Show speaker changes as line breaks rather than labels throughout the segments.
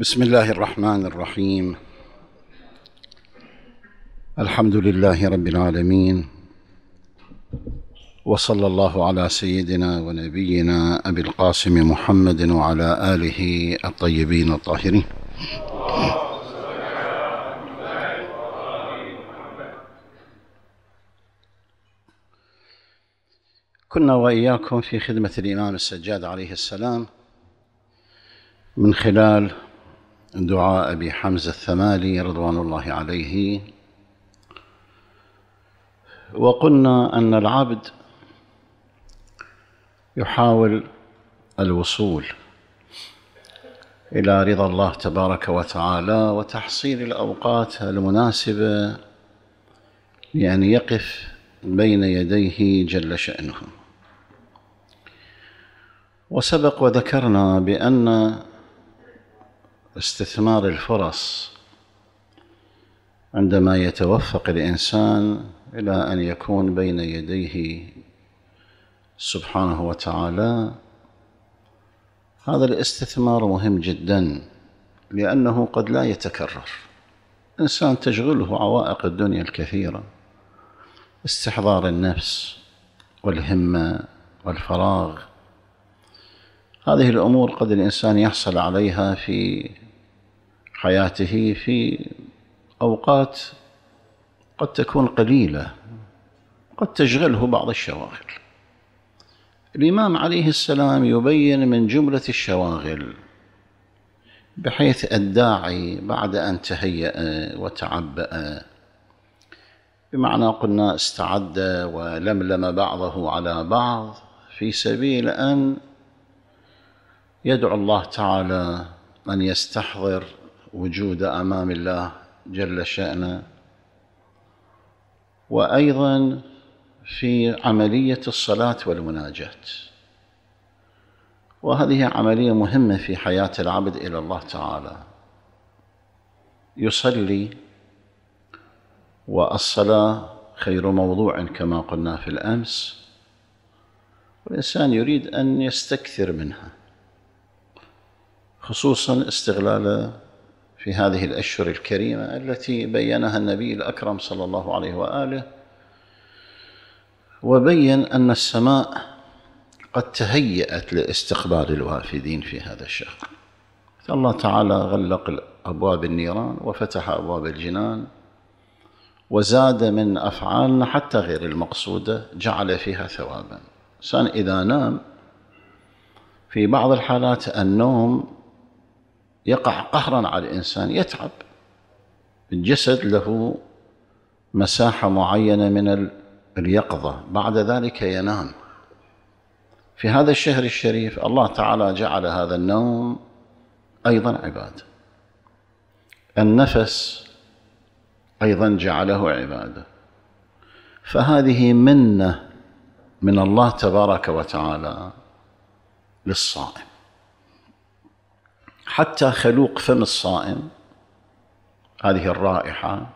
بسم الله الرحمن الرحيم الحمد لله رب العالمين وصلى الله على سيدنا ونبينا ابي القاسم محمد وعلى اله الطيبين الطاهرين كنا واياكم في خدمه الامام السجاد عليه السلام من خلال دعاء أبي حمزة الثمالي رضوان الله عليه وقلنا أن العبد يحاول الوصول إلى رضا الله تبارك وتعالى وتحصيل الأوقات المناسبة لأن يقف بين يديه جل شأنه وسبق وذكرنا بأن استثمار الفرص عندما يتوفق الانسان الى ان يكون بين يديه سبحانه وتعالى هذا الاستثمار مهم جدا لانه قد لا يتكرر انسان تشغله عوائق الدنيا الكثيره استحضار النفس والهمه والفراغ هذه الأمور قد الإنسان يحصل عليها في حياته في أوقات قد تكون قليلة قد تشغله بعض الشواغل الإمام عليه السلام يبين من جملة الشواغل بحيث الداعي بعد أن تهيأ وتعبأ بمعنى قلنا استعد ولملم بعضه على بعض في سبيل أن يدعو الله تعالى أن يستحضر وجود أمام الله جل شأنه وأيضا في عملية الصلاة والمناجاة وهذه عملية مهمة في حياة العبد إلى الله تعالى يصلي والصلاة خير موضوع كما قلنا في الأمس والإنسان يريد أن يستكثر منها خصوصا استغلاله في هذه الاشهر الكريمه التي بينها النبي الاكرم صلى الله عليه واله وبين ان السماء قد تهيأت لاستقبال الوافدين في هذا الشهر فالله تعالى غلق ابواب النيران وفتح ابواب الجنان وزاد من افعالنا حتى غير المقصوده جعل فيها ثوابا الانسان اذا نام في بعض الحالات النوم يقع قهرا على الإنسان يتعب الجسد له مساحة معينة من اليقظة بعد ذلك ينام في هذا الشهر الشريف الله تعالى جعل هذا النوم أيضا عبادة النفس أيضا جعله عبادة فهذه منة من الله تبارك وتعالى للصائم حتى خلوق فم الصائم هذه الرائحة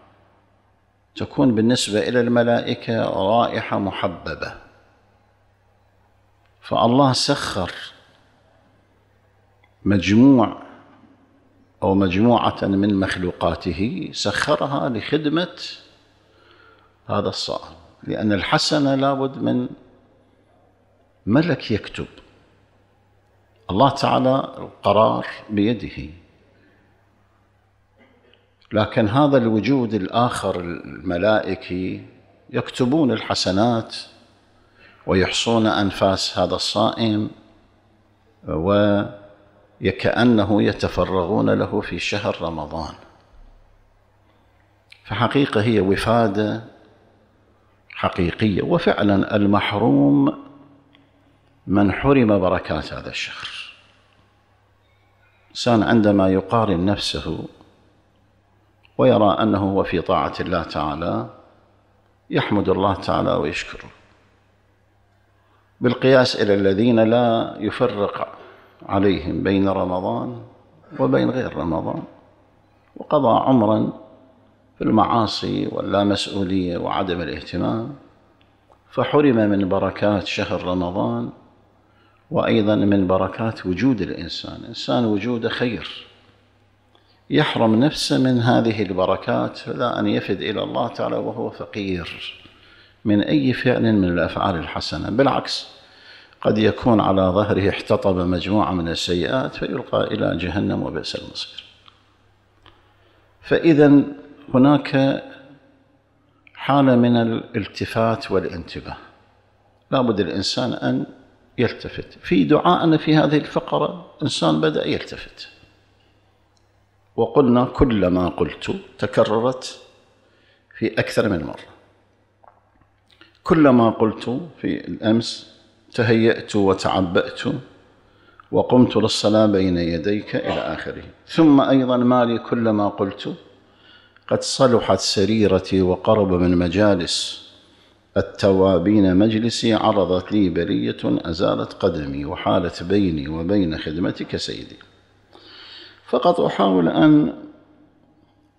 تكون بالنسبة إلى الملائكة رائحة محببة فالله سخر مجموع أو مجموعة من مخلوقاته سخرها لخدمة هذا الصائم لأن الحسنة لابد من ملك يكتب الله تعالى القرار بيده لكن هذا الوجود الاخر الملائكي يكتبون الحسنات ويحصون انفاس هذا الصائم وكانه يتفرغون له في شهر رمضان فحقيقه هي وفاده حقيقيه وفعلا المحروم من حرم بركات هذا الشهر الإنسان عندما يقارن نفسه ويرى أنه هو في طاعة الله تعالى يحمد الله تعالى ويشكره بالقياس إلى الذين لا يفرق عليهم بين رمضان وبين غير رمضان وقضى عمرا في المعاصي واللامسؤولية وعدم الاهتمام فحرم من بركات شهر رمضان وأيضا من بركات وجود الإنسان إنسان وجوده خير يحرم نفسه من هذه البركات لا أن يفد إلى الله تعالى وهو فقير من أي فعل من الأفعال الحسنة بالعكس قد يكون على ظهره احتطب مجموعة من السيئات فيلقى إلى جهنم وبئس المصير فإذا هناك حالة من الالتفات والانتباه لابد الإنسان أن يلتفت في دعائنا في هذه الفقرة إنسان بدأ يلتفت وقلنا كل ما قلت تكررت في أكثر من مرة كل ما قلت في الأمس تهيأت وتعبأت وقمت للصلاة بين يديك إلى آخره ثم أيضا مالي كلما قلت قد صلحت سريرتي وقرب من مجالس التوابين مجلسي عرضت لي برية أزالت قدمي وحالت بيني وبين خدمتك سيدي فقط أحاول أن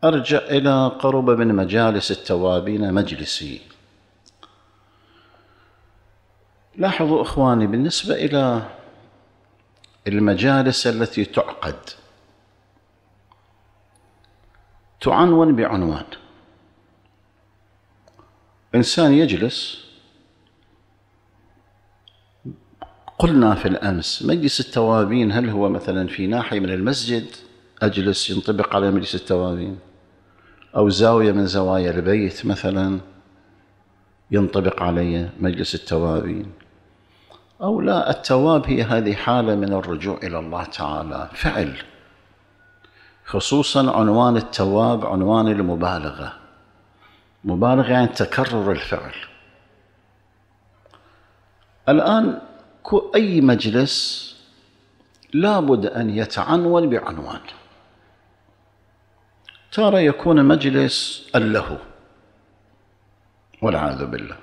أرجع إلى قرب من مجالس التوابين مجلسي لاحظوا إخواني بالنسبة إلى المجالس التي تعقد تعنون بعنوان إنسان يجلس قلنا في الأمس مجلس التوابين هل هو مثلا في ناحية من المسجد أجلس ينطبق على مجلس التوابين أو زاوية من زوايا البيت مثلا ينطبق علي مجلس التوابين أو لا التواب هي هذه حالة من الرجوع إلى الله تعالى فعل خصوصا عنوان التواب عنوان المبالغه مبالغة يعني تكرر الفعل الآن أي مجلس لابد أن يتعنون بعنوان تارة يكون مجلس اللهو والعياذ بالله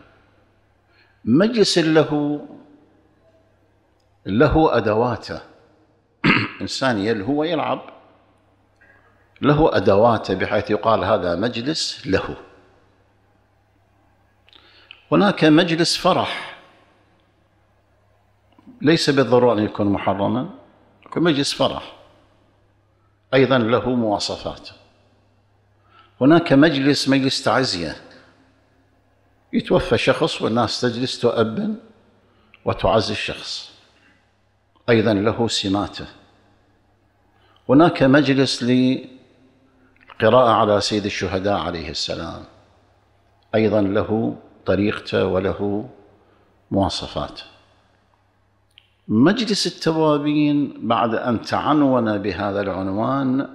مجلس اللهو له أدواته إنسان يلهو ويلعب له أدواته بحيث يقال هذا مجلس لهو هناك مجلس فرح ليس بالضرورة أن يكون محرما يكون مجلس فرح أيضا له مواصفات هناك مجلس مجلس تعزية يتوفى شخص والناس تجلس تؤبن وتعزي الشخص أيضا له سماته هناك مجلس للقراءة على سيد الشهداء عليه السلام أيضا له طريقته وله مواصفاته مجلس التوابين بعد أن تعنون بهذا العنوان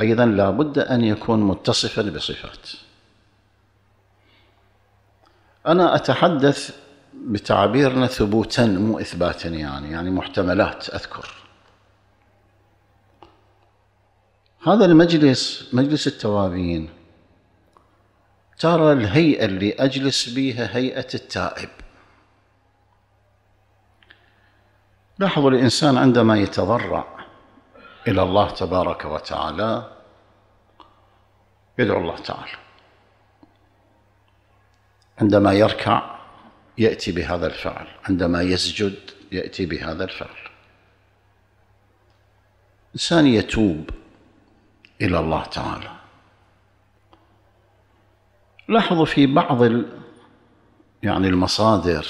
أيضا لابد أن يكون متصفا بصفات أنا أتحدث بتعبيرنا ثبوتا مو إثباتا يعني يعني محتملات أذكر هذا المجلس مجلس التوابين ترى الهيئة اللي أجلس بيها هيئة التائب لاحظوا الإنسان عندما يتضرع إلى الله تبارك وتعالى يدعو الله تعالى عندما يركع يأتي بهذا الفعل عندما يسجد يأتي بهذا الفعل إنسان يتوب إلى الله تعالى لاحظوا في بعض ال... يعني المصادر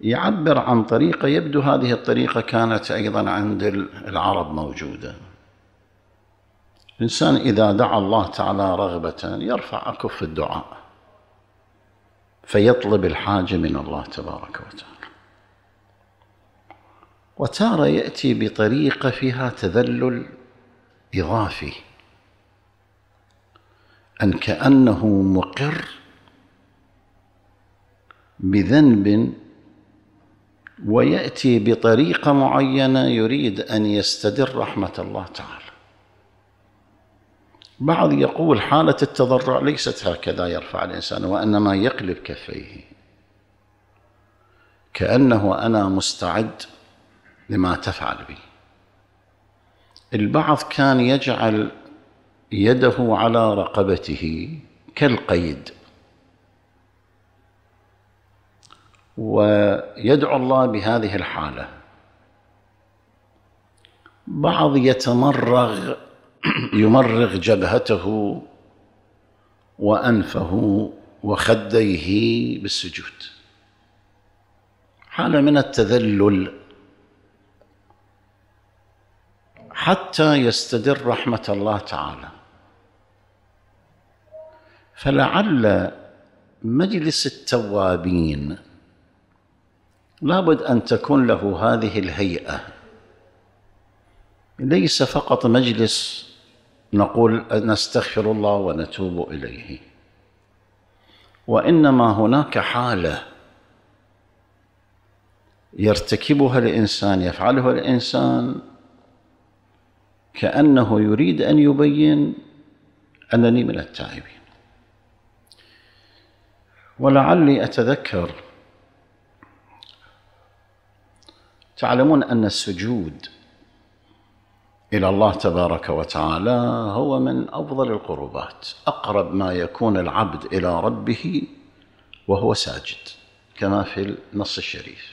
يعبر عن طريقة يبدو هذه الطريقة كانت أيضا عند العرب موجودة الإنسان إذا دعا الله تعالى رغبة يرفع أكف الدعاء فيطلب الحاجة من الله تبارك وتعالى وتارة يأتي بطريقة فيها تذلل إضافي أن كأنه مقر بذنب ويأتي بطريقة معينة يريد أن يستدر رحمة الله تعالى بعض يقول حالة التضرع ليست هكذا يرفع الإنسان وإنما يقلب كفيه كأنه أنا مستعد لما تفعل بي البعض كان يجعل يده على رقبته كالقيد ويدعو الله بهذه الحاله بعض يتمرغ يمرغ جبهته وانفه وخديه بالسجود حاله من التذلل حتى يستدر رحمه الله تعالى فلعل مجلس التوابين لابد ان تكون له هذه الهيئه ليس فقط مجلس نقول نستغفر الله ونتوب اليه وانما هناك حاله يرتكبها الانسان يفعلها الانسان كانه يريد ان يبين انني من التائبين ولعلي أتذكر تعلمون أن السجود إلى الله تبارك وتعالى هو من أفضل القربات أقرب ما يكون العبد إلى ربه وهو ساجد كما في النص الشريف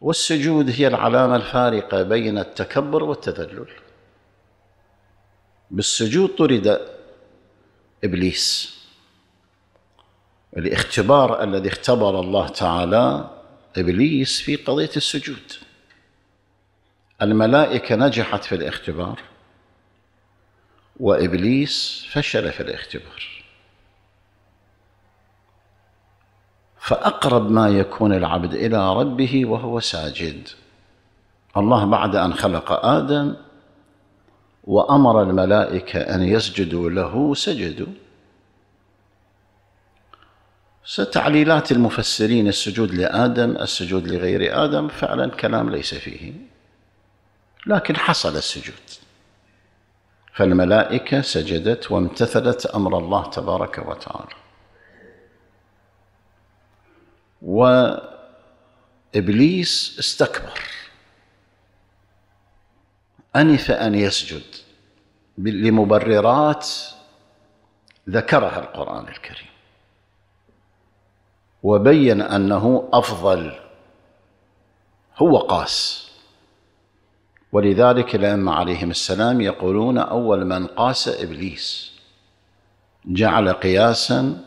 والسجود هي العلامة الفارقة بين التكبر والتذلل بالسجود طرد إبليس الاختبار الذي اختبر الله تعالى ابليس في قضيه السجود الملائكه نجحت في الاختبار وابليس فشل في الاختبار فاقرب ما يكون العبد الى ربه وهو ساجد الله بعد ان خلق ادم وامر الملائكه ان يسجدوا له سجدوا تعليلات المفسرين السجود لآدم السجود لغير آدم فعلا كلام ليس فيه لكن حصل السجود فالملائكة سجدت وامتثلت أمر الله تبارك وتعالى وإبليس استكبر أنف أن يسجد لمبررات ذكرها القرآن الكريم وبين انه افضل هو قاس ولذلك الائمه عليهم السلام يقولون اول من قاس ابليس جعل قياسا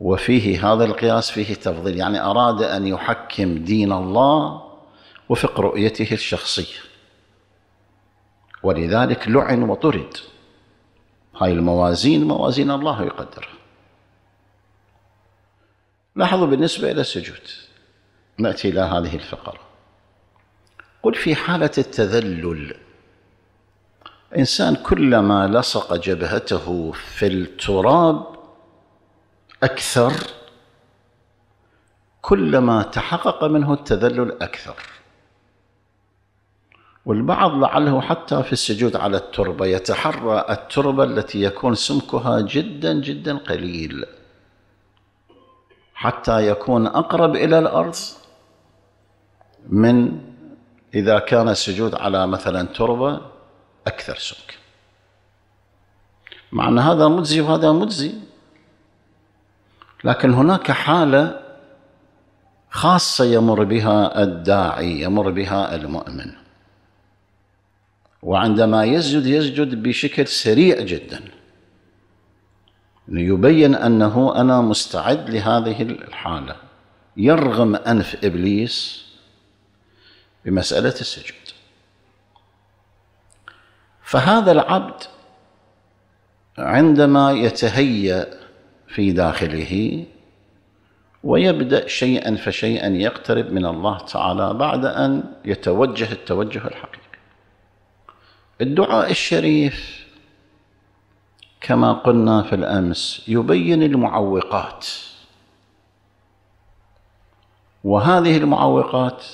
وفيه هذا القياس فيه تفضيل يعني اراد ان يحكم دين الله وفق رؤيته الشخصيه ولذلك لعن وطرد هاي الموازين موازين الله يقدرها لاحظوا بالنسبة إلى السجود نأتي إلى هذه الفقرة قل في حالة التذلل إنسان كلما لصق جبهته في التراب أكثر كلما تحقق منه التذلل أكثر والبعض لعله حتى في السجود على التربة يتحرى التربة التي يكون سمكها جدا جدا قليل حتى يكون اقرب الى الارض من اذا كان السجود على مثلا تربه اكثر سك مع ان هذا مجزي وهذا مجزي لكن هناك حاله خاصه يمر بها الداعي يمر بها المؤمن وعندما يسجد يسجد بشكل سريع جدا ليبين أنه أنا مستعد لهذه الحالة يرغم أنف إبليس بمسألة السجود فهذا العبد عندما يتهيأ في داخله ويبدأ شيئا فشيئا يقترب من الله تعالى بعد أن يتوجه التوجه الحقيقي الدعاء الشريف كما قلنا في الامس يبين المعوقات وهذه المعوقات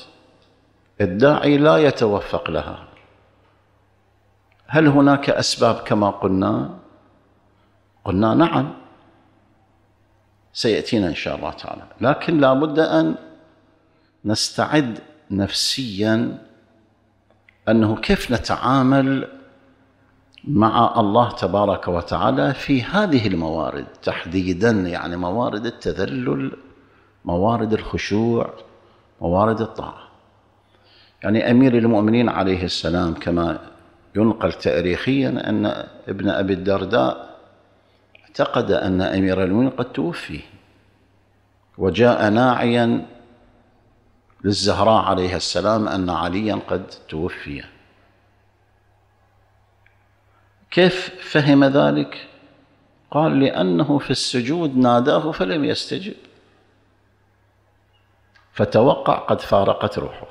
الداعي لا يتوفق لها هل هناك اسباب كما قلنا قلنا نعم سياتينا ان شاء الله تعالى لكن لا بد ان نستعد نفسيا انه كيف نتعامل مع الله تبارك وتعالى في هذه الموارد تحديدا يعني موارد التذلل موارد الخشوع موارد الطاعه يعني امير المؤمنين عليه السلام كما ينقل تاريخيا ان ابن ابي الدرداء اعتقد ان امير المؤمنين قد توفي وجاء ناعيا للزهراء عليه السلام ان عليا قد توفي كيف فهم ذلك قال لانه في السجود ناداه فلم يستجب فتوقع قد فارقت روحه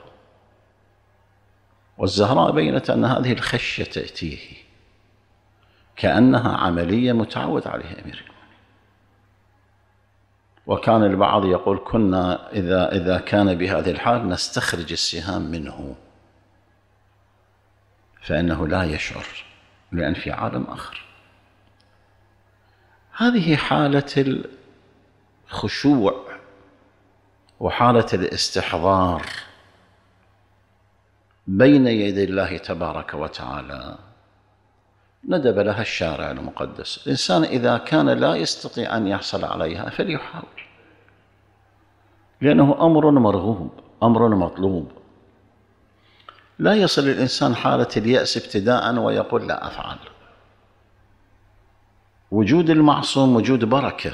والزهراء بينت ان هذه الخشيه تاتيه كانها عمليه متعود عليها امير المؤمنين وكان البعض يقول كنا اذا اذا كان بهذه الحال نستخرج السهام منه فانه لا يشعر لأن في عالم آخر هذه حالة الخشوع وحالة الاستحضار بين يدي الله تبارك وتعالى ندب لها الشارع المقدس الإنسان إذا كان لا يستطيع أن يحصل عليها فليحاول لأنه أمر مرغوب أمر مطلوب لا يصل الإنسان حالة اليأس ابتداء ويقول لا أفعل وجود المعصوم وجود بركة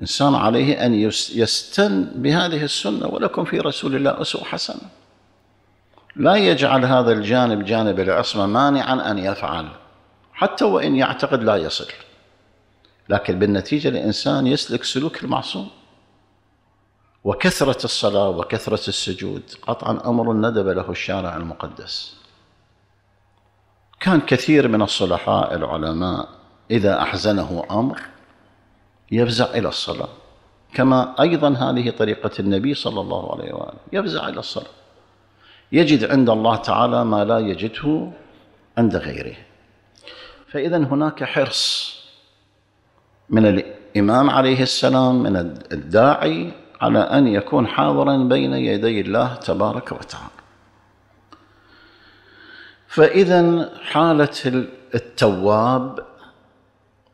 إنسان عليه أن يستن بهذه السنة ولكم في رسول الله أسوة حسنة لا يجعل هذا الجانب جانب العصمة مانعا أن يفعل حتى وإن يعتقد لا يصل لكن بالنتيجة الإنسان يسلك سلوك المعصوم وكثرة الصلاة وكثرة السجود قطعا أمر ندب له الشارع المقدس كان كثير من الصلحاء العلماء إذا أحزنه أمر يفزع إلى الصلاة كما أيضا هذه طريقة النبي صلى الله عليه وآله يفزع إلى الصلاة يجد عند الله تعالى ما لا يجده عند غيره فإذا هناك حرص من الإمام عليه السلام من الداعي على أن يكون حاضرا بين يدي الله تبارك وتعالى فإذا حالة التواب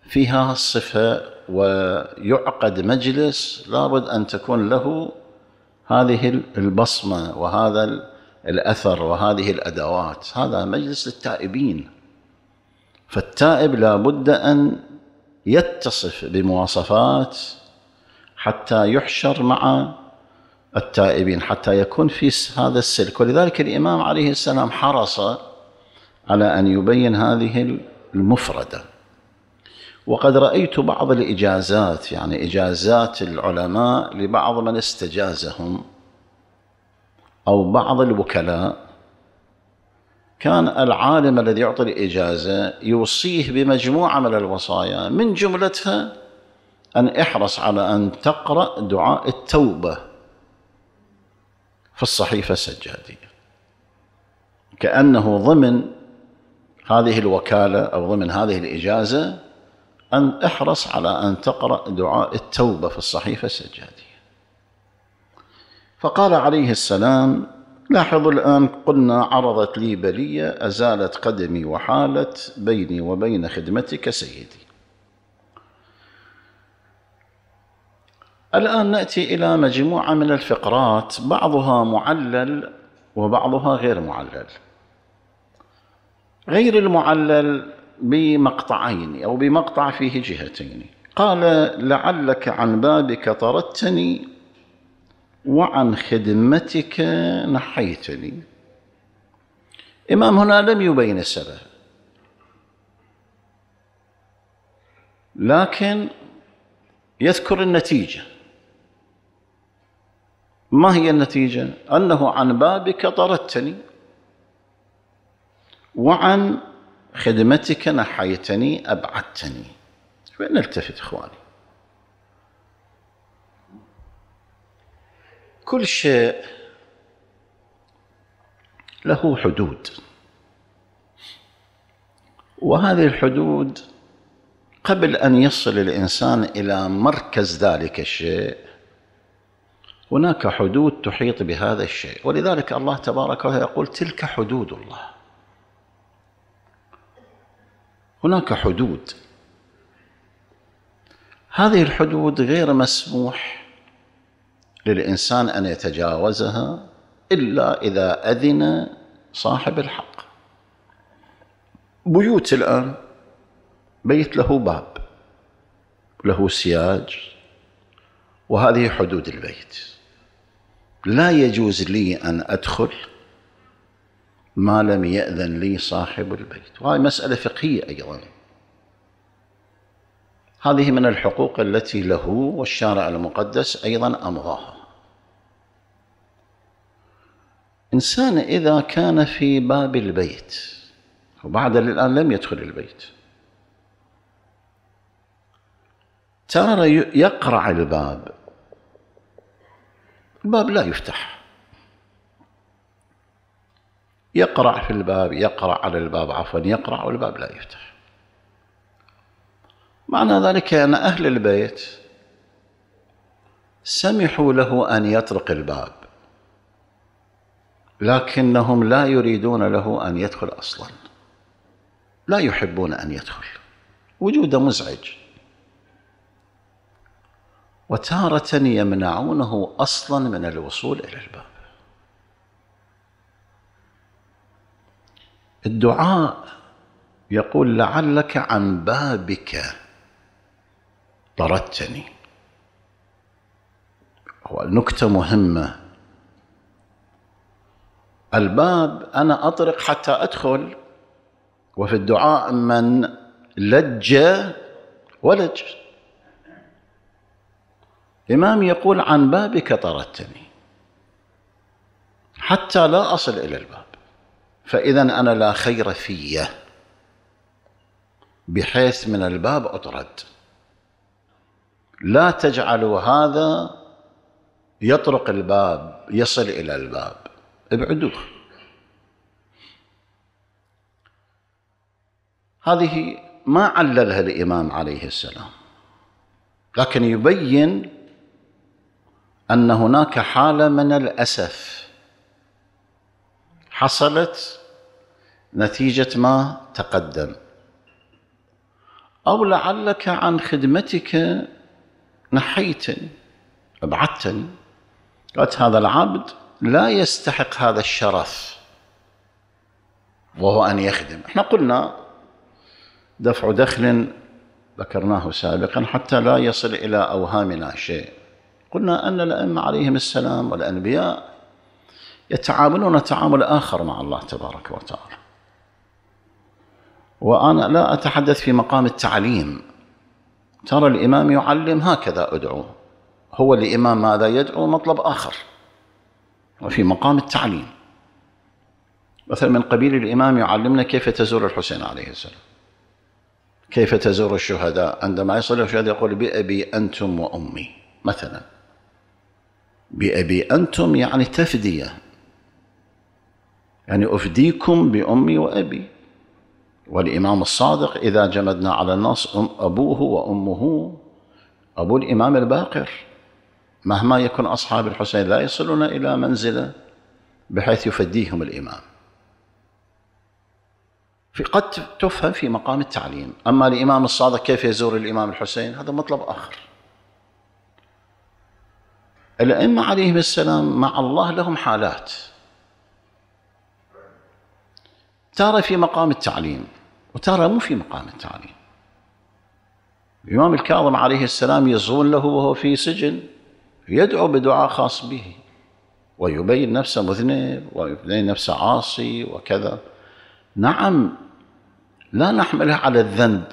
فيها صفة ويعقد مجلس لابد أن تكون له هذه البصمة وهذا الأثر وهذه الأدوات هذا مجلس للتائبين فالتائب لابد أن يتصف بمواصفات حتى يحشر مع التائبين حتى يكون في هذا السلك ولذلك الإمام عليه السلام حرص على أن يبين هذه المفردة وقد رأيت بعض الإجازات يعني إجازات العلماء لبعض من استجازهم أو بعض الوكلاء كان العالم الذي يعطي الإجازة يوصيه بمجموعة من الوصايا من جملتها أن احرص على أن تقرأ دعاء التوبة في الصحيفة السجادية كأنه ضمن هذه الوكالة أو ضمن هذه الإجازة أن احرص على أن تقرأ دعاء التوبة في الصحيفة السجادية فقال عليه السلام لاحظوا الآن قلنا عرضت لي بلية أزالت قدمي وحالت بيني وبين خدمتك سيدي الآن نأتي إلى مجموعة من الفقرات بعضها معلل وبعضها غير معلل غير المعلل بمقطعين أو بمقطع فيه جهتين قال لعلك عن بابك طردتني وعن خدمتك نحيتني إمام هنا لم يبين السبب لكن يذكر النتيجه ما هي النتيجة؟ أنه عن بابك طردتني وعن خدمتك نحيتني أبعدتني شوي نلتفت إخواني كل شيء له حدود وهذه الحدود قبل أن يصل الإنسان إلى مركز ذلك الشيء هناك حدود تحيط بهذا الشيء ولذلك الله تبارك وتعالى يقول تلك حدود الله هناك حدود هذه الحدود غير مسموح للإنسان أن يتجاوزها إلا إذا أذن صاحب الحق بيوت الآن بيت له باب له سياج وهذه حدود البيت لا يجوز لي أن أدخل ما لم يأذن لي صاحب البيت وهذه مسألة فقهية أيضا هذه من الحقوق التي له والشارع المقدس أيضا أمضاها إنسان إذا كان في باب البيت وبعد الآن لم يدخل البيت ترى يقرع الباب الباب لا يفتح يقرع في الباب يقرع على الباب عفوا يقرع والباب لا يفتح معنى ذلك أن أهل البيت سمحوا له أن يطرق الباب لكنهم لا يريدون له أن يدخل أصلا لا يحبون أن يدخل وجوده مزعج وتارة يمنعونه أصلا من الوصول إلى الباب الدعاء يقول لعلك عن بابك طردتني هو نكتة مهمة الباب أنا أطرق حتى أدخل وفي الدعاء من لج ولج الإمام يقول عن بابك طردتني حتى لا أصل إلى الباب فإذا أنا لا خير في بحيث من الباب أطرد لا تجعلوا هذا يطرق الباب يصل إلى الباب ابعدوه هذه ما عللها الإمام عليه السلام لكن يبين ان هناك حاله من الاسف حصلت نتيجه ما تقدم او لعلك عن خدمتك نحيتني ابعدتني قالت هذا العبد لا يستحق هذا الشرف وهو ان يخدم احنا قلنا دفع دخل ذكرناه سابقا حتى لا يصل الى اوهامنا شيء قلنا أن الأئمة عليهم السلام والأنبياء يتعاملون تعامل آخر مع الله تبارك وتعالى وأنا لا أتحدث في مقام التعليم ترى الإمام يعلم هكذا أدعو هو الإمام ماذا يدعو مطلب آخر وفي مقام التعليم مثلا من قبيل الإمام يعلمنا كيف تزور الحسين عليه السلام كيف تزور الشهداء عندما يصل الشهداء يقول بأبي أنتم وأمي مثلا بأبي أنتم يعني تفدية يعني أفديكم بأمي وأبي والإمام الصادق إذا جمدنا على النص أبوه وأمه أبو الإمام الباقر مهما يكن أصحاب الحسين لا يصلون إلى منزله بحيث يفديهم الإمام في قد تفهم في مقام التعليم أما الإمام الصادق كيف يزور الإمام الحسين هذا مطلب آخر الأئمة عليهم السلام مع الله لهم حالات ترى في مقام التعليم وترى مو في مقام التعليم الإمام الكاظم عليه السلام يزغون له وهو في سجن يدعو بدعاء خاص به ويبين نفسه مذنب ويبين نفسه عاصي وكذا نعم لا نحمله على الذنب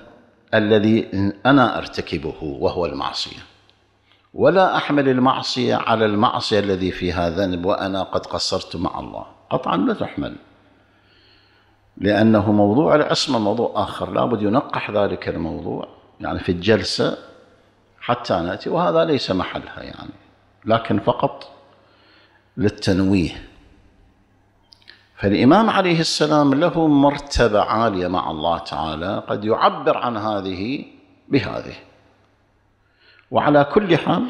الذي أنا أرتكبه وهو المعصية ولا أحمل المعصية على المعصية الذي فيها ذنب وأنا قد قصرت مع الله قطعا لا تحمل لأنه موضوع العصمة موضوع آخر لابد ينقح ذلك الموضوع يعني في الجلسة حتى نأتي وهذا ليس محلها يعني لكن فقط للتنويه فالإمام عليه السلام له مرتبة عالية مع الله تعالى قد يعبر عن هذه بهذه وعلى كل حال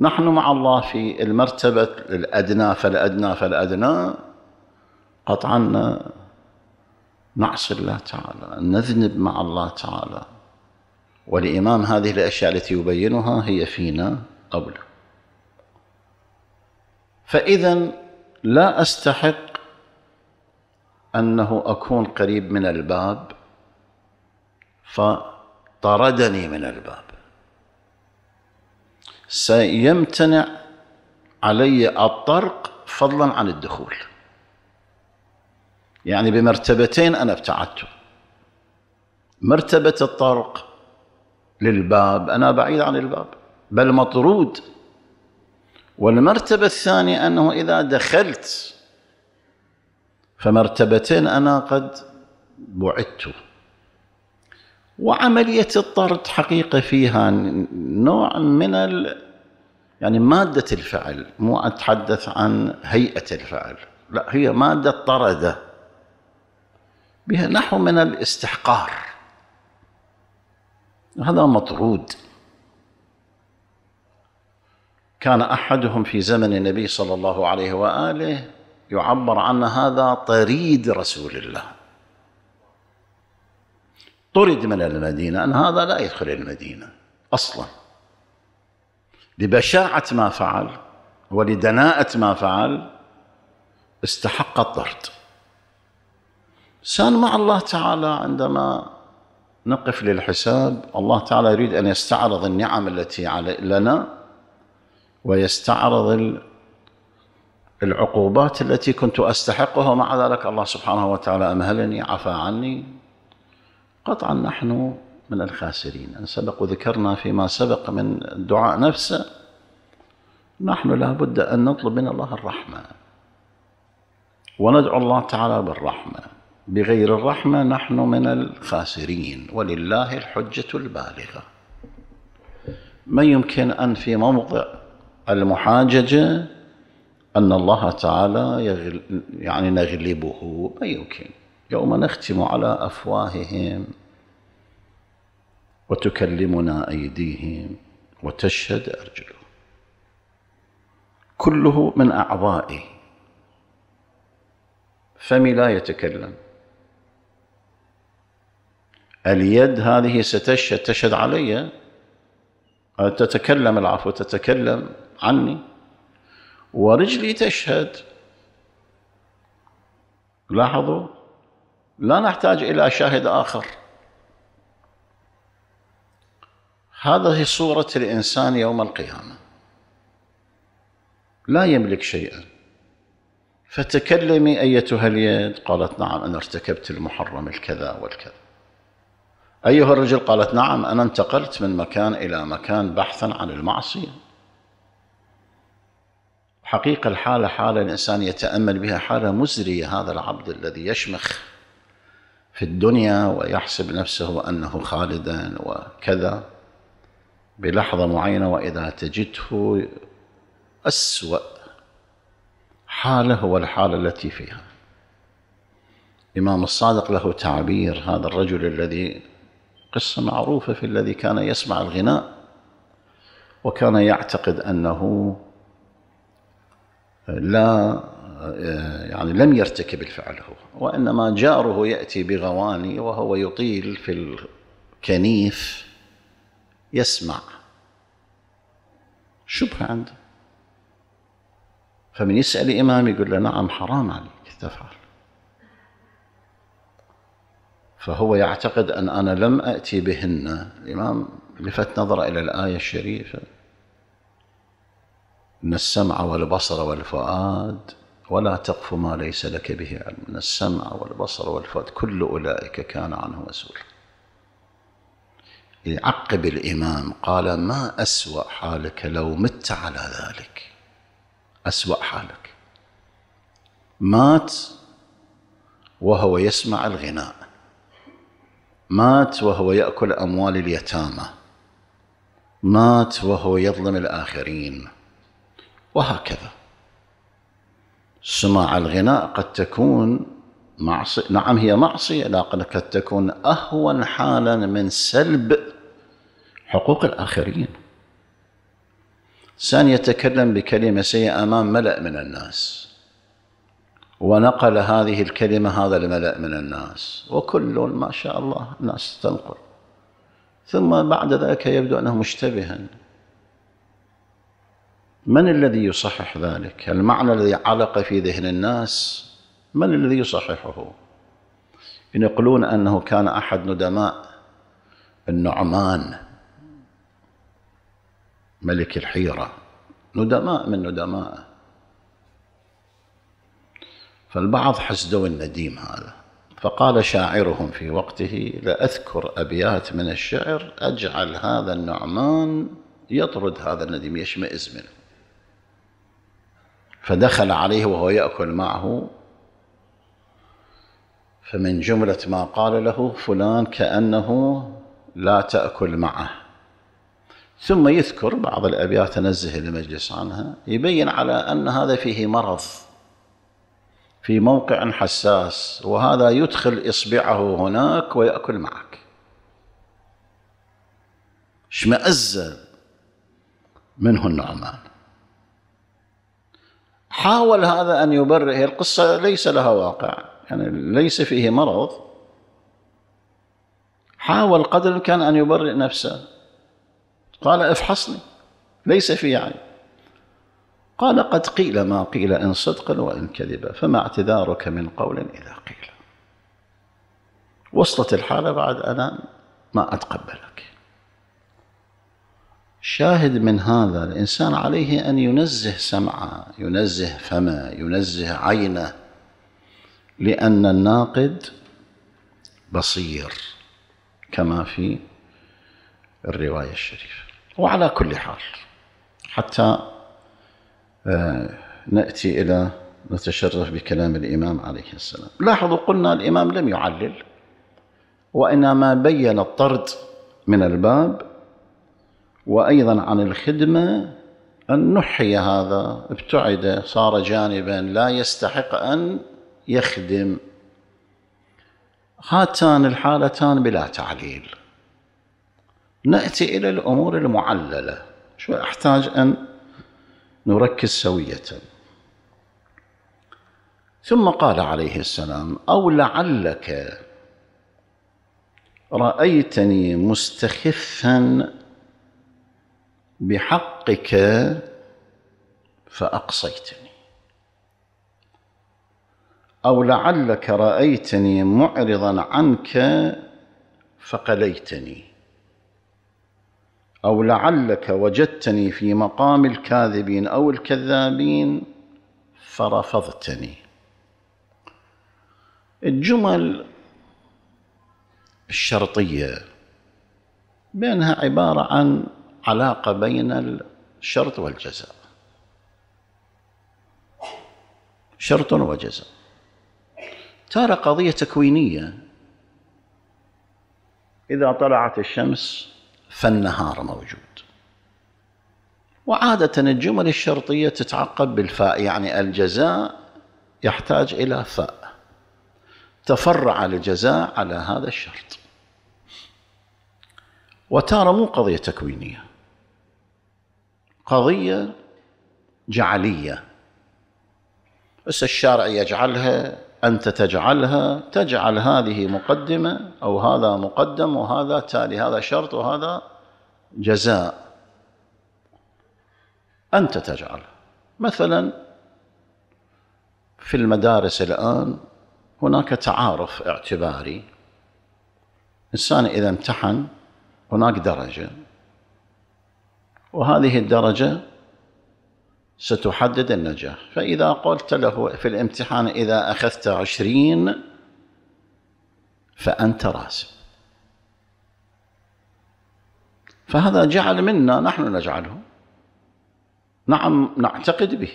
نحن مع الله في المرتبة الأدنى فالأدنى فالأدنى قطعا نعصي الله تعالى نذنب مع الله تعالى والإمام هذه الأشياء التي يبينها هي فينا قبله فإذا لا أستحق أنه أكون قريب من الباب فطردني من الباب سيمتنع علي الطرق فضلا عن الدخول يعني بمرتبتين أنا ابتعدت مرتبة الطرق للباب أنا بعيد عن الباب بل مطرود والمرتبة الثانية أنه إذا دخلت فمرتبتين أنا قد بعدت وعملية الطرد حقيقة فيها نوع من يعني مادة الفعل مو أتحدث عن هيئة الفعل لا هي مادة طردة بها نحو من الاستحقار هذا مطرود كان أحدهم في زمن النبي صلى الله عليه وآله يعبر عن هذا طريد رسول الله طرد من المدينة أن هذا لا يدخل المدينة أصلاً لبشاعة ما فعل ولدناءة ما فعل استحق الطرد سان مع الله تعالى عندما نقف للحساب الله تعالى يريد أن يستعرض النعم التي لنا ويستعرض العقوبات التي كنت أستحقها ومع ذلك الله سبحانه وتعالى أمهلني عفى عني قطعا نحن من الخاسرين سبق وذكرنا فيما سبق من الدعاء نفسه نحن لابد أن نطلب من الله الرحمة وندعو الله تعالى بالرحمة بغير الرحمة نحن من الخاسرين ولله الحجة البالغة ما يمكن أن في موضع المحاججة أن الله تعالى يغل يعني نغلبه ما يمكن يوم نختم على أفواههم وتكلمنا أيديهم وتشهد أرجله كله من أعضائه فمي لا يتكلم اليد هذه ستشهد تشهد علي أه، تتكلم العفو تتكلم عني ورجلي تشهد لاحظوا لا نحتاج إلى شاهد آخر هذه صورة الإنسان يوم القيامة لا يملك شيئا فتكلمي أيتها اليد قالت نعم أنا ارتكبت المحرم الكذا والكذا أيها الرجل قالت نعم أنا انتقلت من مكان إلى مكان بحثا عن المعصية حقيقة الحالة حالة الإنسان يتأمل بها حالة مزرية هذا العبد الذي يشمخ في الدنيا ويحسب نفسه أنه خالدا وكذا بلحظة معينة وإذا تجده أسوأ حالة هو الحالة التي فيها الإمام الصادق له تعبير هذا الرجل الذي قصة معروفة في الذي كان يسمع الغناء وكان يعتقد أنه لا يعني لم يرتكب الفعل هو وإنما جاره يأتي بغواني وهو يطيل في الكنيف يسمع شبهة عنده فمن يسأل الإمام يقول له نعم حرام عليك تفعل فهو يعتقد أن أنا لم أتي بهن الإمام لفت نظرة إلى الآية الشريفة إن السمع والبصر والفؤاد ولا تقف ما ليس لك به علم إن السمع والبصر والفؤاد كل أولئك كان عنه مسؤولا يعقب الإمام قال ما أسوأ حالك لو مت على ذلك أسوأ حالك مات وهو يسمع الغناء مات وهو يأكل أموال اليتامى مات وهو يظلم الآخرين وهكذا سماع الغناء قد تكون معصية نعم هي معصية لكن قد تكون أهون حالا من سلب حقوق الآخرين إنسان يتكلم بكلمة سيئة أمام ملأ من الناس ونقل هذه الكلمة هذا الملأ من الناس وكل ما شاء الله الناس تنقل ثم بعد ذلك يبدو أنه مشتبها من الذي يصحح ذلك؟ المعنى الذي علق في ذهن الناس من الذي يصححه ينقلون أنه كان أحد ندماء النعمان ملك الحيرة ندماء من ندمائه فالبعض حسدوا النديم هذا فقال شاعرهم في وقته لأذكر أبيات من الشعر أجعل هذا النعمان يطرد هذا النديم يشمئز منه فدخل عليه وهو يأكل معه فمن جملة ما قال له فلان كأنه لا تأكل معه ثم يذكر بعض الأبيات تنزه المجلس عنها يبين على أن هذا فيه مرض في موقع حساس وهذا يدخل إصبعه هناك ويأكل معك اشمأز منه النعمان حاول هذا أن يبرئ القصة ليس لها واقع يعني ليس فيه مرض حاول قدر الامكان ان يبرئ نفسه قال افحصني ليس في عيب يعني. قال قد قيل ما قيل ان صدقا وان كذبا فما اعتذارك من قول اذا قيل وصلت الحاله بعد انا ما اتقبلك شاهد من هذا الانسان عليه ان ينزه سمعه ينزه فمه ينزه عينه لأن الناقد بصير كما في الرواية الشريفة وعلى كل حال حتى آه، نأتي إلى نتشرف بكلام الإمام عليه السلام لاحظوا قلنا الإمام لم يعلل وإنما بين الطرد من الباب وأيضا عن الخدمة أن نحي هذا ابتعد صار جانبا لا يستحق أن يخدم هاتان الحالتان بلا تعليل ناتي الى الامور المعلله شو احتاج ان نركز سويه ثم قال عليه السلام او لعلك رايتني مستخفا بحقك فاقصيتني أو لعلك رأيتني معرضا عنك فقليتني أو لعلك وجدتني في مقام الكاذبين أو الكذابين فرفضتني الجمل الشرطية بينها عبارة عن علاقة بين الشرط والجزاء شرط وجزاء تارة قضية تكوينية إذا طلعت الشمس فالنهار موجود وعادة الجمل الشرطية تتعقب بالفاء يعني الجزاء يحتاج إلى فاء تفرع الجزاء على هذا الشرط وتارة مو قضية تكوينية قضية جعلية بس الشارع يجعلها أنت تجعلها تجعل هذه مقدمة أو هذا مقدم وهذا تالي هذا شرط وهذا جزاء أنت تجعل مثلا في المدارس الآن هناك تعارف اعتباري الإنسان إذا امتحن هناك درجة وهذه الدرجة ستحدد النجاح فإذا قلت له في الامتحان إذا أخذت عشرين فأنت راسب فهذا جعل منا نحن نجعله نعم نعتقد به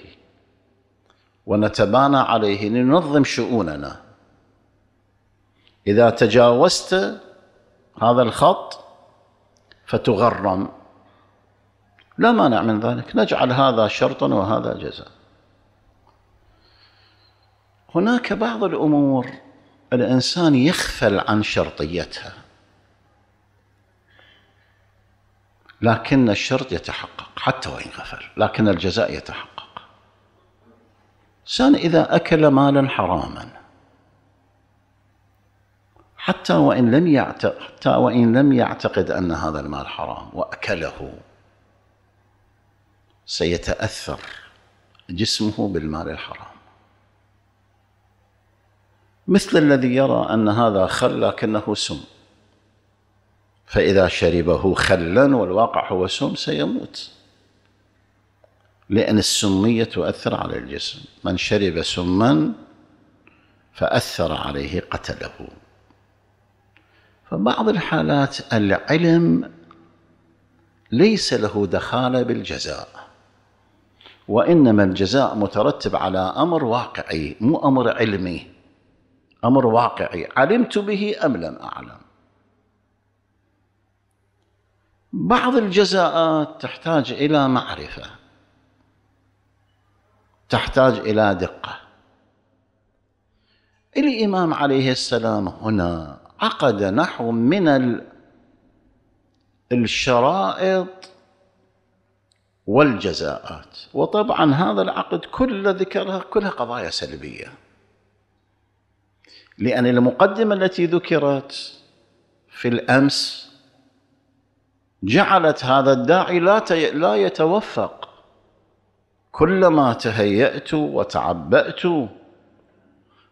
ونتبانى عليه لننظم شؤوننا إذا تجاوزت هذا الخط فتغرم لا مانع من ذلك نجعل هذا شرطا وهذا جزاء هناك بعض الامور الانسان يغفل عن شرطيتها لكن الشرط يتحقق حتى وان غفل لكن الجزاء يتحقق الانسان اذا اكل مالا حراما حتى وان لم يعتقد حتى وان لم يعتقد ان هذا المال حرام واكله سيتاثر جسمه بالمال الحرام مثل الذي يرى ان هذا خل لكنه سم فاذا شربه خلا والواقع هو سم سيموت لان السميه تؤثر على الجسم من شرب سما فاثر عليه قتله فبعض الحالات العلم ليس له دخال بالجزاء وإنما الجزاء مترتب على أمر واقعي مو أمر علمي أمر واقعي علمت به أم لم أعلم بعض الجزاءات تحتاج إلى معرفة تحتاج إلى دقة الإمام عليه السلام هنا عقد نحو من الشرائط والجزاءات وطبعا هذا العقد كل ذكرها كلها قضايا سلبيه لان المقدمه التي ذكرت في الامس جعلت هذا الداعي لا لا يتوفق كلما تهيأت وتعبأت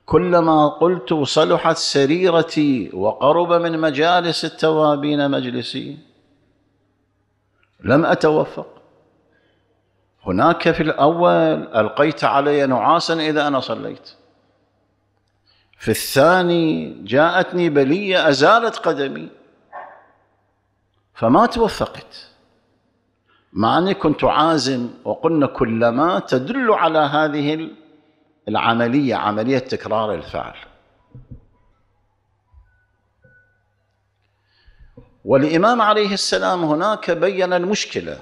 كلما قلت صلحت سريرتي وقرب من مجالس التوابين مجلسي لم أتوفق هناك في الأول ألقيت علي نعاسا إذا أنا صليت في الثاني جاءتني بلية أزالت قدمي فما توفقت مع أني كنت عازم وقلنا كلما تدل على هذه العملية عملية تكرار الفعل والإمام عليه السلام هناك بين المشكلة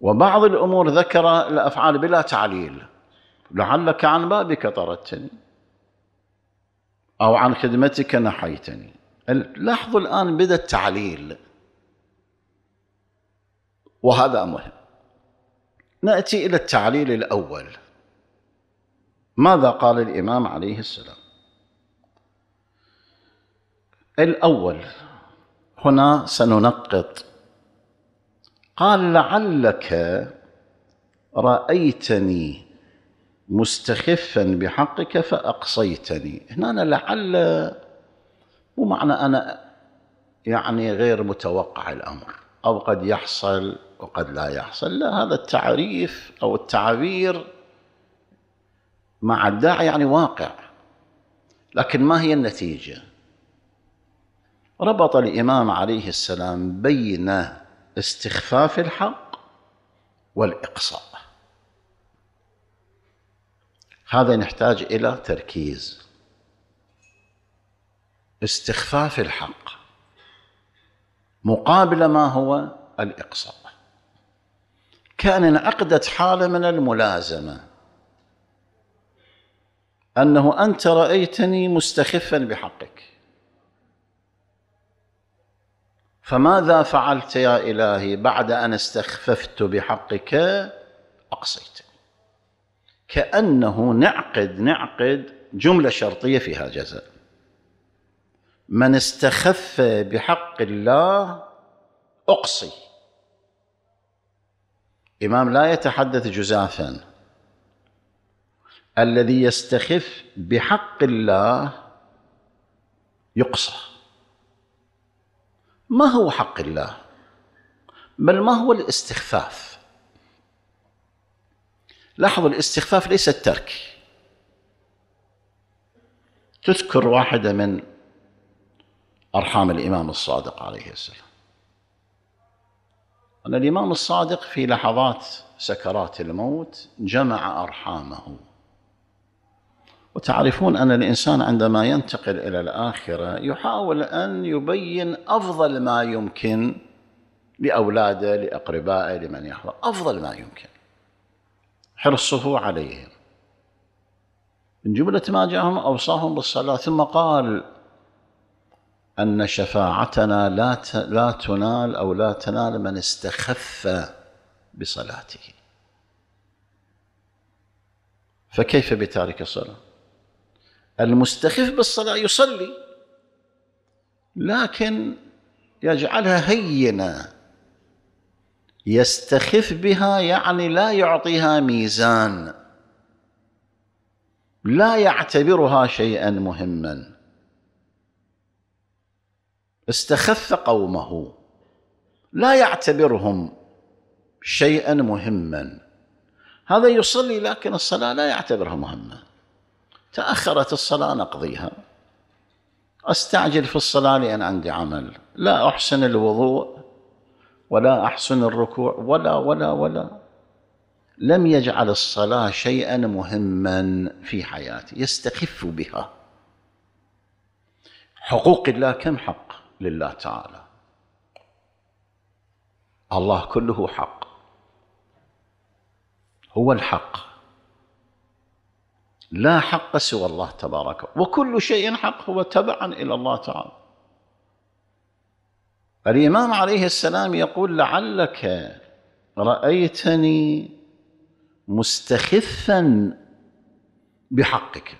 وبعض الأمور ذكر الأفعال بلا تعليل لعلك عن بابك طردتني أو عن خدمتك نحيتني لاحظوا الآن بدأ التعليل وهذا مهم نأتي إلى التعليل الأول ماذا قال الإمام عليه السلام الأول هنا سننقط قال لعلك رايتني مستخفا بحقك فاقصيتني هنا لعل مو معنى انا يعني غير متوقع الامر او قد يحصل وقد لا يحصل لا هذا التعريف او التعبير مع الداعي يعني واقع لكن ما هي النتيجه ربط الامام عليه السلام بين استخفاف الحق والاقصاء هذا نحتاج الى تركيز استخفاف الحق مقابل ما هو الاقصاء كان انعقدت حاله من الملازمه انه انت رايتني مستخفا بحقك فماذا فعلت يا إلهي بعد أن استخففت بحقك أقصيت كأنه نعقد نعقد جملة شرطية فيها جزاء من استخف بحق الله أقصي إمام لا يتحدث جزافا الذي يستخف بحق الله يقصى ما هو حق الله بل ما هو الاستخفاف لاحظوا الاستخفاف ليس الترك تذكر واحدة من أرحام الإمام الصادق عليه السلام أن الإمام الصادق في لحظات سكرات الموت جمع أرحامه وتعرفون أن الإنسان عندما ينتقل إلى الآخرة يحاول أن يبين أفضل ما يمكن لأولاده لأقربائه لمن يحضر أفضل ما يمكن حرصه عليهم من جملة ما جاءهم أوصاهم بالصلاة ثم قال أن شفاعتنا لا لا تنال أو لا تنال من استخف بصلاته فكيف بتارك الصلاه المستخف بالصلاة يصلي لكن يجعلها هينة يستخف بها يعني لا يعطيها ميزان لا يعتبرها شيئا مهما استخف قومه لا يعتبرهم شيئا مهما هذا يصلي لكن الصلاه لا يعتبرها مهمه تأخرت الصلاة نقضيها أستعجل في الصلاة لأن عندي عمل لا أحسن الوضوء ولا أحسن الركوع ولا ولا ولا لم يجعل الصلاة شيئا مهما في حياتي يستخف بها حقوق الله كم حق لله تعالى الله كله حق هو الحق لا حق سوى الله تبارك وكل شيء حق هو تبعا إلى الله تعالى الإمام عليه السلام يقول لعلك رأيتني مستخفا بحقك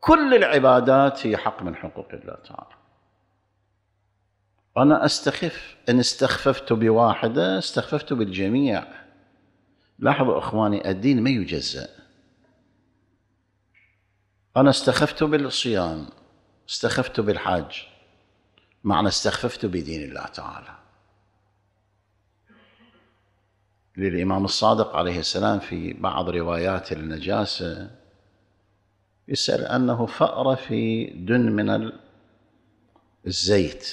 كل العبادات هي حق من حقوق الله تعالى أنا أستخف إن استخففت بواحدة استخففت بالجميع لاحظوا إخواني الدين ما يجزأ أنا استخفت بالصيام استخفت بالحج معنى استخففت بدين الله تعالى للإمام الصادق عليه السلام في بعض روايات النجاسة يسأل أنه فأر في دن من الزيت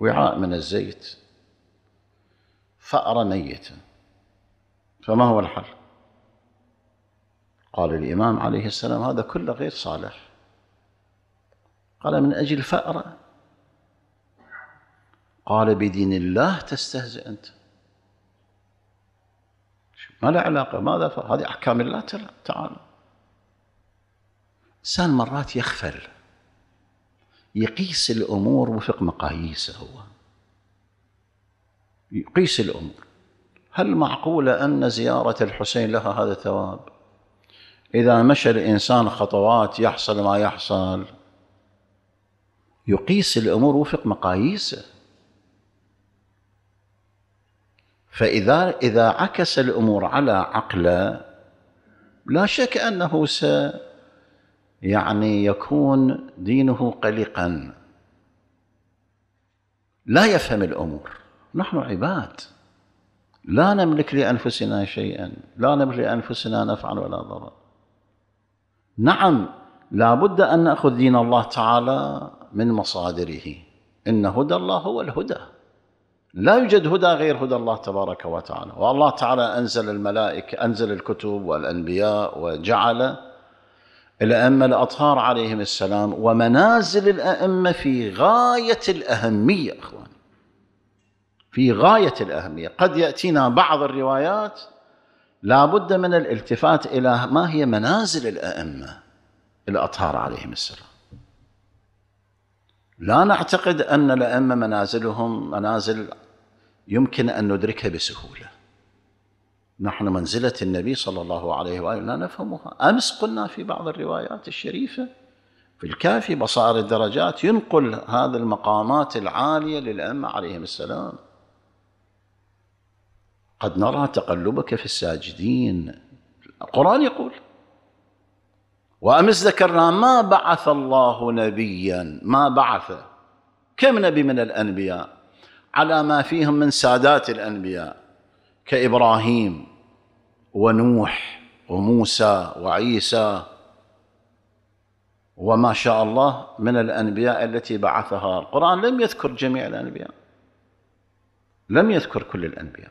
وعاء من الزيت فأر ميتا فما هو الحل قال الإمام عليه السلام هذا كله غير صالح قال من أجل فأرة قال بدين الله تستهزئ أنت ما له علاقة ماذا فأرة هذه أحكام الله تعالى الإنسان مرات يغفل يقيس الأمور وفق مقاييسه هو يقيس الأمور هل معقولة أن زيارة الحسين لها هذا الثواب إذا مشى الإنسان خطوات يحصل ما يحصل يقيس الأمور وفق مقاييسه فإذا إذا عكس الأمور على عقله لا شك أنه س يعني يكون دينه قلقا لا يفهم الأمور نحن عباد لا نملك لأنفسنا شيئا لا نملك لأنفسنا نفعا ولا ضرر نعم لا بد أن نأخذ دين الله تعالى من مصادره إن هدى الله هو الهدى لا يوجد هدى غير هدى الله تبارك وتعالى والله تعالى أنزل الملائكة أنزل الكتب والأنبياء وجعل الأئمة الأطهار عليهم السلام ومنازل الأئمة في غاية الأهمية أخواني في غاية الأهمية قد يأتينا بعض الروايات لا بد من الالتفات إلى ما هي منازل الأئمة الأطهار عليهم السلام لا نعتقد أن الأئمة منازلهم منازل يمكن أن ندركها بسهولة نحن منزلة النبي صلى الله عليه وآله لا نفهمها أمس قلنا في بعض الروايات الشريفة في الكافي بصائر الدرجات ينقل هذه المقامات العالية للأئمة عليهم السلام قد نرى تقلبك في الساجدين القرآن يقول وأمس ذكرنا ما بعث الله نبيا ما بعث كم نبي من الأنبياء على ما فيهم من سادات الأنبياء كإبراهيم ونوح وموسى وعيسى وما شاء الله من الأنبياء التي بعثها القرآن لم يذكر جميع الأنبياء لم يذكر كل الأنبياء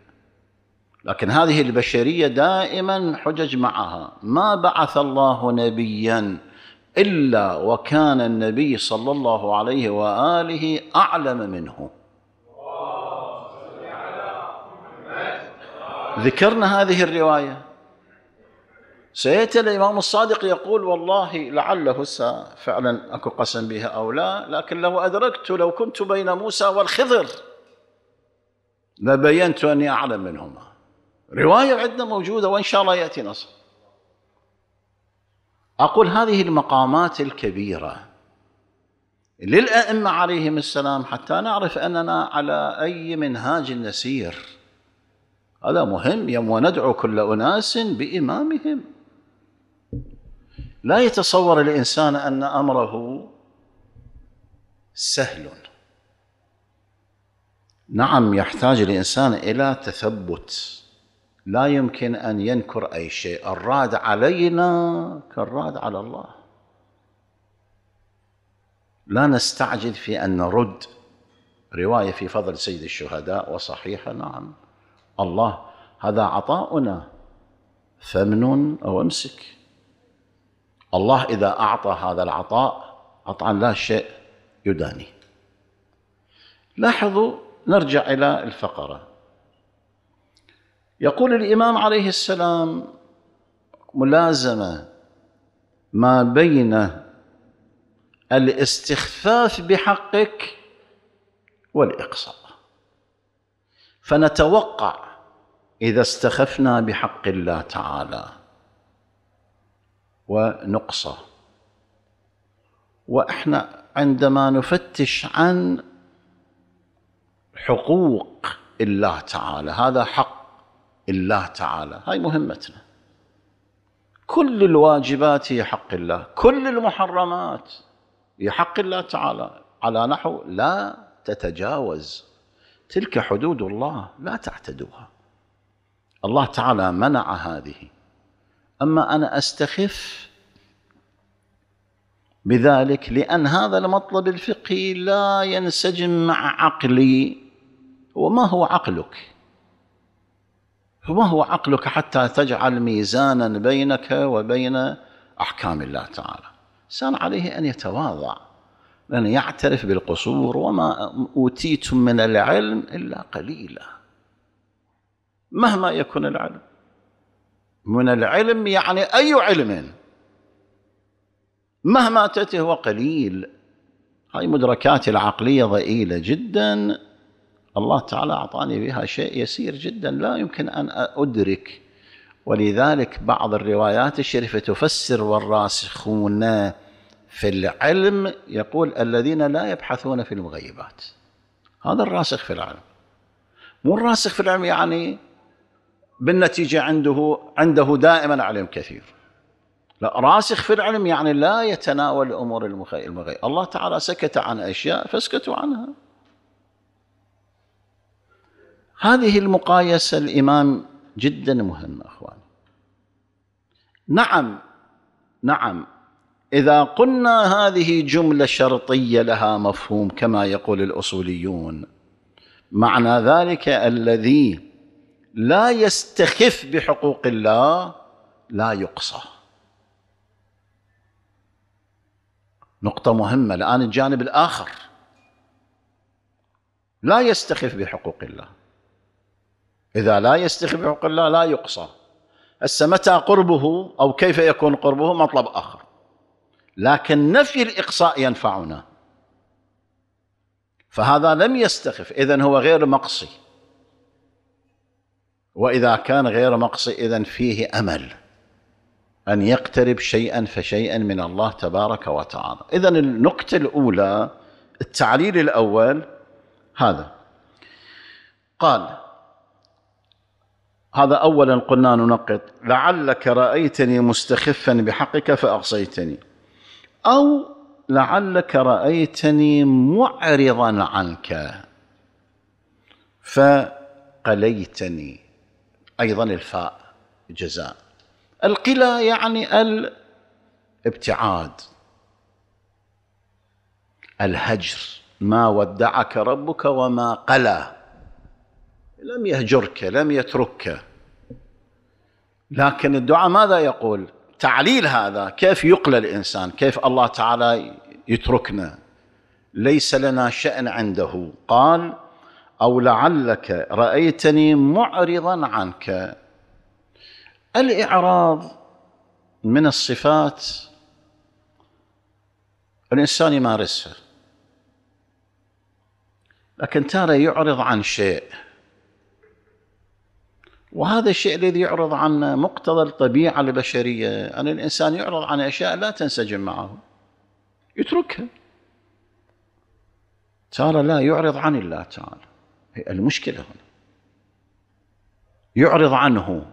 لكن هذه البشريه دائما حجج معها ما بعث الله نبيا الا وكان النبي صلى الله عليه واله اعلم منه ذكرنا هذه الروايه سيأتي الإمام الصادق يقول والله لعله فعلا أكو قسم بها أو لا لكن لو أدركت لو كنت بين موسى والخضر لبينت أني أعلم منهما رواية عندنا موجودة وإن شاء الله يأتي نص أقول هذه المقامات الكبيرة للأئمة عليهم السلام حتى نعرف أننا على أي منهاج نسير هذا مهم يوم وندعو كل أناس بإمامهم لا يتصور الإنسان أن أمره سهل نعم يحتاج الإنسان إلى تثبت لا يمكن أن ينكر أي شيء الراد علينا كالراد على الله لا نستعجل في أن نرد رواية في فضل سيد الشهداء وصحيحة نعم الله هذا عطاؤنا فمن أو امسك الله إذا أعطى هذا العطاء قطعا لا شيء يداني لاحظوا نرجع إلى الفقرة يقول الامام عليه السلام ملازمه ما بين الاستخفاف بحقك والاقصاء فنتوقع اذا استخفنا بحق الله تعالى ونقصى واحنا عندما نفتش عن حقوق الله تعالى هذا حق الله تعالى هاي مهمتنا كل الواجبات هي حق الله كل المحرمات هي حق الله تعالى على نحو لا تتجاوز تلك حدود الله لا تعتدوها الله تعالى منع هذه اما انا استخف بذلك لان هذا المطلب الفقهي لا ينسجم مع عقلي وما هو عقلك فما هو عقلك حتى تجعل ميزانا بينك وبين احكام الله تعالى الانسان عليه ان يتواضع أن يعترف بالقصور وما أوتيتم من العلم إلا قليلا مهما يكون العلم من العلم يعني أي علم مهما تأتي هو قليل هاي مدركات العقلية ضئيلة جداً الله تعالى أعطاني بها شيء يسير جدا لا يمكن أن أدرك ولذلك بعض الروايات الشريفة تفسر والراسخون في العلم يقول الذين لا يبحثون في المغيبات هذا الراسخ في العلم مو الراسخ في العلم يعني بالنتيجة عنده عنده دائما علم كثير لا راسخ في العلم يعني لا يتناول أمور المغيب الله تعالى سكت عن أشياء فاسكتوا عنها هذه المقايسة الإمام جدا مهمة أخواني نعم نعم إذا قلنا هذه جملة شرطية لها مفهوم كما يقول الأصوليون معنى ذلك الذي لا يستخف بحقوق الله لا يقصى نقطة مهمة الآن الجانب الآخر لا يستخف بحقوق الله إذا لا يستخف بحق الله لا يقصى هسه متى قربه أو كيف يكون قربه مطلب آخر لكن نفي الإقصاء ينفعنا فهذا لم يستخف إذا هو غير مقصي وإذا كان غير مقصي إذا فيه أمل أن يقترب شيئا فشيئا من الله تبارك وتعالى إذا النقطة الأولى التعليل الأول هذا قال هذا اولا قلنا ننقط لعلك رايتني مستخفا بحقك فأقصيتني او لعلك رايتني معرضا عنك فقليتني ايضا الفاء جزاء القلا يعني الابتعاد الهجر ما ودعك ربك وما قلى لم يهجرك لم يتركك لكن الدعاء ماذا يقول تعليل هذا كيف يقلى الإنسان كيف الله تعالى يتركنا ليس لنا شأن عنده قال أو لعلك رأيتني معرضا عنك الإعراض من الصفات الإنسان يمارسها لكن ترى يعرض عن شيء وهذا الشيء الذي يعرض عن مقتضى الطبيعة البشرية أن الإنسان يعرض عن أشياء لا تنسجم معه يتركها تعالى لا يعرض عن الله تعالى هي المشكلة هنا يعرض عنه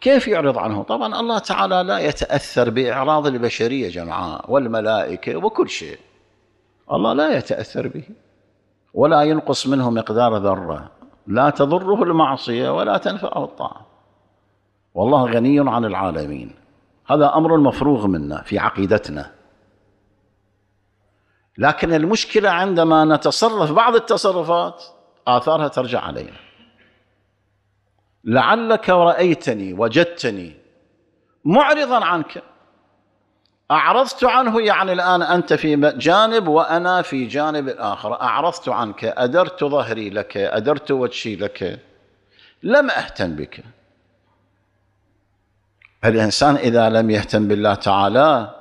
كيف يعرض عنه؟ طبعا الله تعالى لا يتأثر بإعراض البشرية جمعاء والملائكة وكل شيء الله لا يتأثر به ولا ينقص منه مقدار ذرة لا تضره المعصية ولا تنفعه الطاعة والله غني عن العالمين هذا أمر مفروغ منه في عقيدتنا لكن المشكلة عندما نتصرف بعض التصرفات آثارها ترجع علينا لعلك رأيتني وجدتني معرضا عنك أعرضت عنه يعني الآن أنت في جانب وأنا في جانب آخر أعرضت عنك أدرت ظهري لك أدرت وجهي لك لم أهتم بك الإنسان إذا لم يهتم بالله تعالى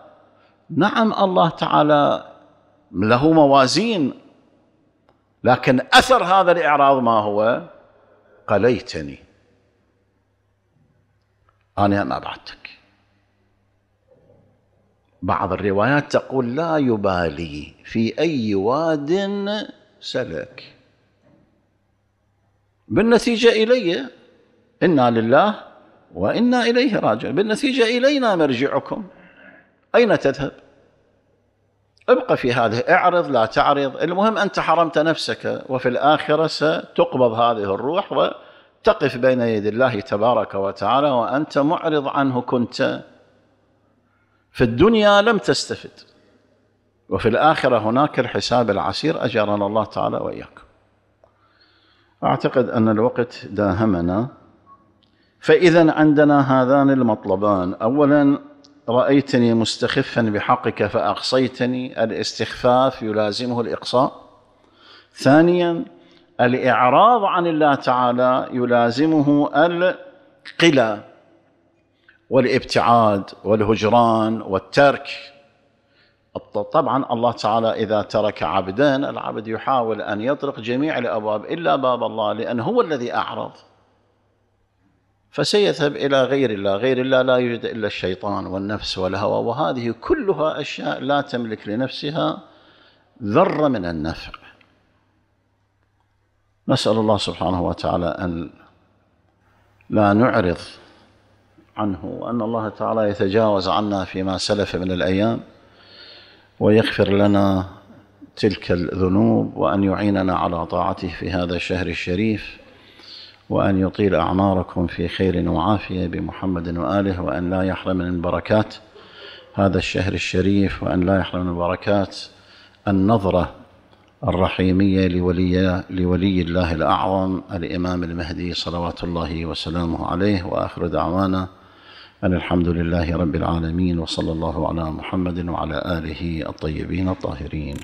نعم الله تعالى له موازين لكن أثر هذا الإعراض ما هو قليتني أنا ما بعدتك بعض الروايات تقول لا يبالي في أي واد سلك بالنتيجة إلي إنا لله وإنا إليه راجعون بالنتيجة إلينا مرجعكم أين تذهب ابقى في هذه اعرض لا تعرض المهم أنت حرمت نفسك وفي الآخرة ستقبض هذه الروح وتقف بين يدي الله تبارك وتعالى وأنت معرض عنه كنت في الدنيا لم تستفد وفي الآخرة هناك الحساب العسير أجرنا الله تعالى وإياكم أعتقد أن الوقت داهمنا فإذا عندنا هذان المطلبان أولا رأيتني مستخفا بحقك فأقصيتني الاستخفاف يلازمه الإقصاء ثانيا الإعراض عن الله تعالى يلازمه القلى والابتعاد والهجران والترك طبعا الله تعالى إذا ترك عبدا العبد يحاول أن يطرق جميع الأبواب إلا باب الله لأن هو الذي أعرض فسيذهب إلى غير الله غير الله لا يوجد إلا الشيطان والنفس والهوى وهذه كلها أشياء لا تملك لنفسها ذرة من النفع نسأل الله سبحانه وتعالى أن لا نعرض عنه وأن الله تعالى يتجاوز عنا فيما سلف من الأيام ويغفر لنا تلك الذنوب وأن يعيننا على طاعته في هذا الشهر الشريف وأن يطيل أعماركم في خير وعافية بمحمد وآله وأن لا يحرم من بركات هذا الشهر الشريف وأن لا يحرم من بركات النظرة الرحيمية لولي, لولي الله الأعظم الإمام المهدي صلوات الله وسلامه عليه وآخر دعوانا أن الحمد لله رب العالمين وصلى الله على محمد وعلى آله الطيبين الطاهرين